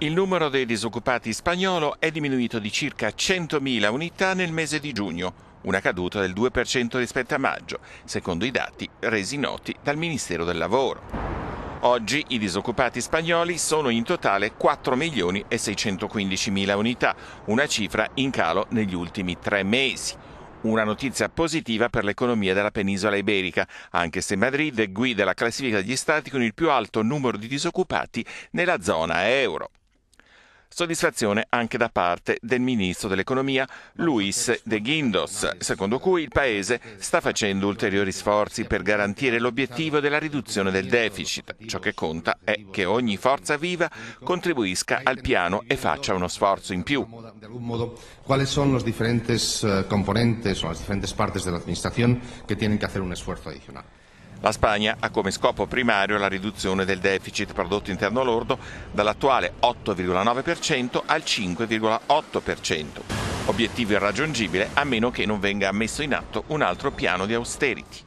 Il numero dei disoccupati spagnolo è diminuito di circa 100.000 unità nel mese di giugno, una caduta del 2% rispetto a maggio, secondo i dati resi noti dal Ministero del Lavoro. Oggi i disoccupati spagnoli sono in totale 4.615.000 unità, una cifra in calo negli ultimi tre mesi. Una notizia positiva per l'economia della penisola iberica, anche se Madrid guida la classifica degli stati con il più alto numero di disoccupati nella zona euro. Soddisfazione anche da parte del ministro dell'economia Luis De Guindos, secondo cui il Paese sta facendo ulteriori sforzi per garantire l'obiettivo della riduzione del deficit. Ciò che conta è che ogni forza viva contribuisca al piano e faccia uno sforzo in più. Quali sono le differenti eh, componenti o le differenti parti dell'amministrazione che tienen que hacer un sforzo adicional? La Spagna ha come scopo primario la riduzione del deficit prodotto interno lordo dall'attuale 8,9% al 5,8%, obiettivo irraggiungibile a meno che non venga messo in atto un altro piano di austerity.